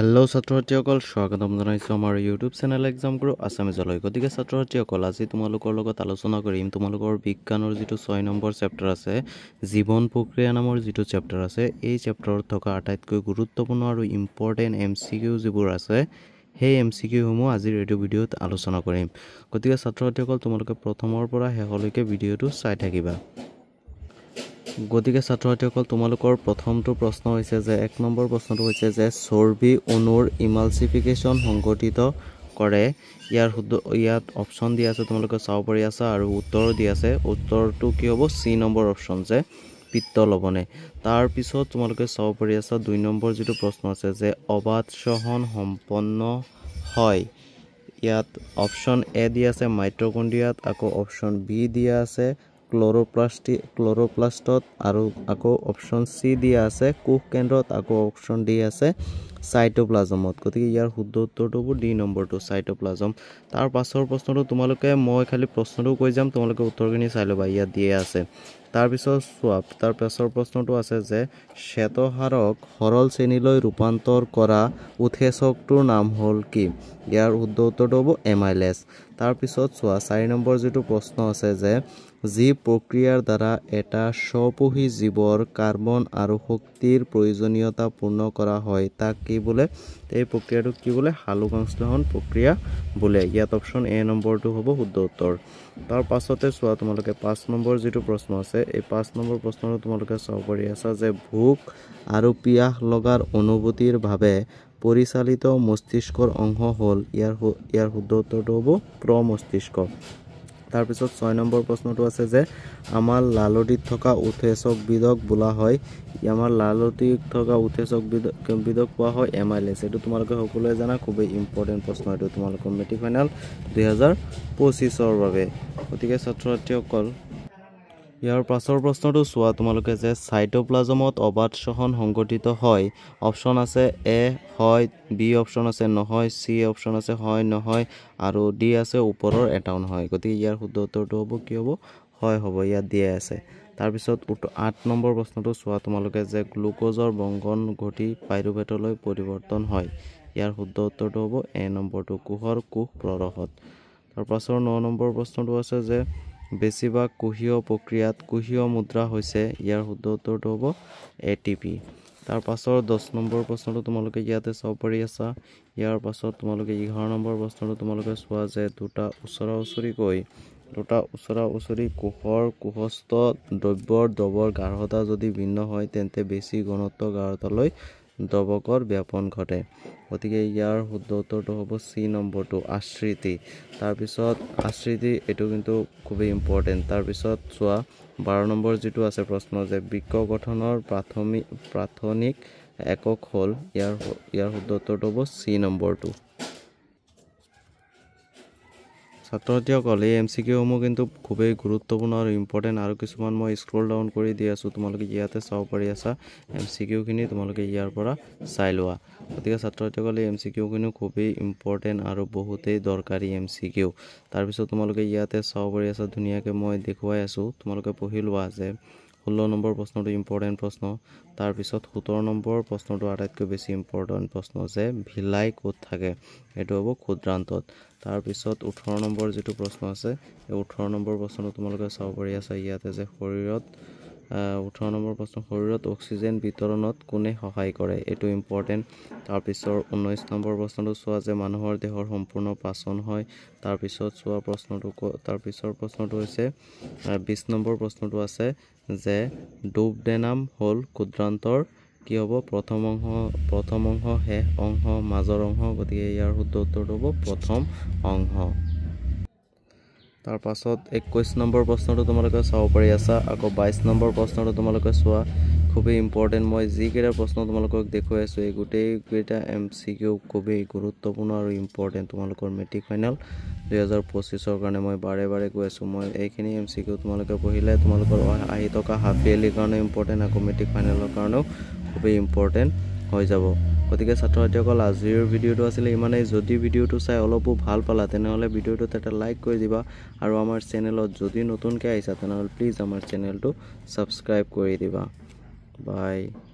hello' ছাত্ৰছাত্ৰীসকল স্বাগতম জনাইছোঁ আমাৰ ইউটিউব চেনেল এক্সাম কৰোঁ আছামিজলৈ গতিকে ছাত্ৰছাত্ৰীসকল আজি তোমালোকৰ লগত আলোচনা কৰিম তোমালোকৰ বিজ্ঞানৰ যিটো ছয় নম্বৰ চেপ্টাৰ আছে জীৱন প্ৰক্ৰিয়া নামৰ যিটো চেপ্টাৰ আছে এই চেপ্টাৰত থকা আটাইতকৈ গুৰুত্বপূৰ্ণ আৰু ইম্পৰ্টেণ্ট এম চি কিউ যিবোৰ আছে সেই এম চি কিউসমূহ আজি ৰেডিঅ' ভিডিঅ'ত আলোচনা কৰিম গতিকে ছাত্ৰছাত্ৰীসকল তোমালোকে প্ৰথমৰ পৰা শেষলৈকে ভিডিঅ'টো চাই থাকিবা গতিকে ছাত্ৰসকল তোমালোকৰ প্ৰথমটো প্ৰশ্ন হৈছে যে এক নম্বৰ প্ৰশ্নটো হৈছে যে চৰ্বি অনুৰ ইমালচিফিকেশ্যন সংঘটিত কৰে ইয়াৰ শুদ্ধ ইয়াত অপশ্যন দিয়া আছে তোমালোকে চাব পাৰি আছা আৰু উত্তৰ দিয়া আছে উত্তৰটো কি হ'ব চি নম্বৰ অপশ্যন যে পিত্ত ল'বনে তাৰপিছত তোমালোকে চাব পাৰি আছা দুই নম্বৰ যিটো প্ৰশ্ন আছে যে অবাদচহন সম্পন্ন হয় ইয়াত অপশ্যন এ দিয়া আছে মাইট্ৰকণ্ডিয়াত আকৌ অপশ্যন বি দিয়া আছে ক্লৰ'প্লাষ্টি ক্লৰ'প্লাষ্টত আৰু আকৌ অপশ্যন চি দিয়া আছে কোষ কেন্দ্ৰত আকৌ অপশ্যন ডি আছে চাইট'প্লাজমত গতিকে ইয়াৰ শুদ্ধ উত্তৰটো হ'ব ডি নম্বৰটো চাইট'প্লাজম তাৰ পাছৰ প্ৰশ্নটো তোমালোকে মই খালি প্ৰশ্নটো কৈ যাম তোমালোকে উত্তৰখিনি চাই ল'বা ইয়াত দিয়া আছে তাৰপিছত চোৱা তাৰ পাছৰ প্ৰশ্নটো আছে যে শ্বেতসাৰক সৰল শ্ৰেণীলৈ ৰূপান্তৰ কৰা উৎসেচকটোৰ নাম হ'ল কি ইয়াৰ শুদ্ধ উত্তৰটো হ'ব এম আই লেছ তাৰপিছত চোৱা চাৰি নম্বৰ যিটো প্ৰশ্ন আছে যে যি প্ৰক্ৰিয়াৰ দ্বাৰা এটা স্বপোহী জীৱৰ কাৰ্বন আৰু শক্তিৰ প্ৰয়োজনীয়তা পূৰ্ণ কৰা হয় তাক কি বোলে এই প্ৰক্ৰিয়াটোক কি বোলে সালোকসংশ্লেষণ প্ৰক্ৰিয়া বোলে ইয়াত অপশ্যন এ নম্বৰটো হ'ব শুদ্ধ উত্তৰ তাৰ পাছতে চোৱা তোমালোকে পাঁচ নম্বৰ যিটো প্ৰশ্ন আছে এই পাঁচ নম্বৰ প্ৰশ্নটো তোমালোকে চাব পাৰি আছা যে ভোক আৰু পিয়াহ লগাৰ অনুভূতিৰ বাবে পৰিচালিত মস্তিষ্কৰ অংশ হ'ল ইয়াৰ ইয়াৰ শুদ্ধ উত্তৰটো হ'ব প্ৰমস্তিষ্ক তাৰপিছত ছয় নম্বৰ প্ৰশ্নটো আছে যে আমাৰ লালটিত থকা উঠেচকবিধক বোলা হয় আমাৰ লালটিত থকা উঠেচকবিধক কোৱা হয় এম আই এছ এইটো তোমালোকে সকলোৱে জানা খুবেই ইম্পৰ্টেণ্ট প্ৰশ্ন এইটো তোমালোকৰ মেট্ৰিক ফাইনেল দুহেজাৰ পঁচিছৰ বাবে গতিকে ছাত্ৰ ছাত্ৰীসকল ইয়াৰ পাছৰ প্ৰশ্নটো চোৱা তোমালোকে যে চাইট'প্লাজমত অবাধ সহন সংঘটিত হয় অপশ্যন আছে এ হয় বি অপশ্যন আছে নহয় চি অপশ্যন আছে হয় নহয় আৰু ডি আছে ওপৰৰ এটাও নহয় গতিকে ইয়াৰ শুদ্ধ উত্তৰটো হ'ব কি হ'ব হয় হ'ব ইয়াত দিয়াই আছে তাৰপিছত আঠ নম্বৰ প্ৰশ্নটো চোৱা তোমালোকে যে গ্লুক'জৰ বংগন ঘটি পাইৰুভেটলৈ পৰিৱৰ্তন হয় ইয়াৰ শুদ্ধ উত্তৰটো হ'ব এ নম্বৰটো কোষৰ কোষ প্ৰৰসত তাৰপাছৰ ন নম্বৰ প্ৰশ্নটো আছে যে বেছিভাগ কুহিয় প্ৰক্ৰিয়াত কুহীয় মুদ্ৰা হৈছে ইয়াৰ শুদ্ধ উত্তৰটো হ'ব এ টি পি তাৰ পাছৰ দহ নম্বৰ প্ৰশ্নটো তোমালোকে ইয়াতে চাব পাৰি আছা ইয়াৰ পাছত তোমালোকে এঘাৰ নম্বৰ প্ৰশ্নটো তোমালোকে চোৱা যে দুটা ওচৰা ওচৰিকৈ দুটা ওচৰা ওচৰি কোষৰ কোষস্থ দ্ৰব্যৰ দ্ৰৱৰ গাঢ়তা যদি ভিন্ন হয় তেন্তে বেছি ঘনত্ব গাঢ়তালৈ দবকৰ ব্যাপন ঘটে গতিকে ইয়াৰ শুদ্ধ উত্তৰটো হ'ব চি নম্বৰটো আশ্ৰিতি তাৰপিছত আশ্ৰিতি এইটো কিন্তু খুবেই ইম্পৰ্টেণ্ট তাৰপিছত চোৱা বাৰ নম্বৰ যিটো আছে প্ৰশ্ন যে বৃক্ষ গঠনৰ প্ৰাথমিক প্ৰাথমিক একক হ'ল ইয়াৰ ইয়াৰ শুদ্ধ উত্তৰটো হ'ব চি নম্বৰটো ছাত্ৰসকল এই এম চি কিউসমূহ কিন্তু খুবেই গুৰুত্বপূৰ্ণ আৰু ইম্পৰ্টেণ্ট আৰু কিছুমান মই স্ক্ৰল ডাউন কৰি দি আছোঁ তোমালোকে ইয়াতে চাব পাৰি আছা এম চি কিউখিনি তোমালোকে ইয়াৰ পৰা চাই লোৱা গতিকে ছাত্ৰসকল এই এম চি কিউখিনিও খুবেই ইম্পৰ্টেণ্ট আৰু বহুতেই দৰকাৰী এম চি কিউ তাৰপিছত তোমালোকে ইয়াতে চাব পাৰি আছা ধুনীয়াকৈ মই দেখুৱাই আছোঁ তোমালোকে পঢ়ি লোৱা যে ষোল্ল নম্বৰ প্ৰশ্নটো ইম্পৰ্টেণ্ট প্ৰশ্ন তাৰপিছত সোতৰ নম্বৰ প্ৰশ্নটো আটাইতকৈ বেছি ইম্পৰ্টেণ্ট প্ৰশ্ন যে ভিলাই ক'ত থাকে সেইটো হ'ব ক্ষুদ্ৰান্তত তাৰপিছত ওঠৰ নম্বৰ যিটো প্ৰশ্ন আছে সেই ওঠৰ নম্বৰ প্ৰশ্নটো তোমালোকে চাব পাৰি আছা ইয়াতে যে শৰীৰত ওঠৰ নম্বৰ প্ৰশ্ন শৰীৰত অক্সিজেন বিতৰণত কোনে সহায় কৰে এইটো ইম্পৰ্টেণ্ট তাৰপিছৰ ঊনৈছ নম্বৰ প্ৰশ্নটো চোৱা যে মানুহৰ দেহৰ সম্পূৰ্ণ পাচন হয় তাৰপিছত চোৱা প্ৰশ্নটো তাৰপিছৰ প্ৰশ্নটো হৈছে বিছ নম্বৰ প্ৰশ্নটো আছে যে ডুব ডেনাম হ'ল ক্ষুদ্ৰান্তৰ কি হ'ব প্ৰথম অংশ প্ৰথম অংশ শেষ অংশ মাজৰ অংশ গতিকে ইয়াৰ শুদ্ধ উত্তৰটো হ'ব প্ৰথম অংশ তাৰপাছত একৈছ নম্বৰ প্ৰশ্নটো তোমালোকে চাব পাৰি আছা আকৌ বাইছ নম্বৰ প্ৰশ্নটো তোমালোকে চোৱা খুবেই ইম্পৰ্টেণ্ট মই যিকেইটা প্ৰশ্ন তোমালোকক দেখুৱাই আছোঁ এই গোটেইকেইটা এম চি কিউ খুবেই গুৰুত্বপূৰ্ণ আৰু ইম্পৰ্টেণ্ট তোমালোকৰ মেট্ৰিক ফাইনেল দুহেজাৰ পঁচিছৰ কাৰণে মই বাৰে বাৰে গৈ আছোঁ মই এইখিনি এম চি কিউ তোমালোকে পঢ়িলে তোমালোকৰ আহি থকা হাফ ইয়েৰলিৰ কাৰণেও ইম্পৰ্টেণ্ট আকৌ মেট্ৰিক ফাইনেলৰ কাৰণেও খুবেই ইম্পৰ্টেণ্ট হৈ যাব গতিকে ছাত্ৰ আজিৰ ভিডিঅ'টো আছিলে ইমানেই যদি ভিডিঅ'টো চাই অলপো ভাল পালা তেনেহ'লে ভিডিঅ'টোত এটা লাইক কৰি দিবা আৰু আমাৰ চেনেলত যদি নতুনকৈ আহিছা তেনেহ'লে প্লিজ আমাৰ চেনেলটো ছাবস্ক্ৰাইব কৰি দিবা বাই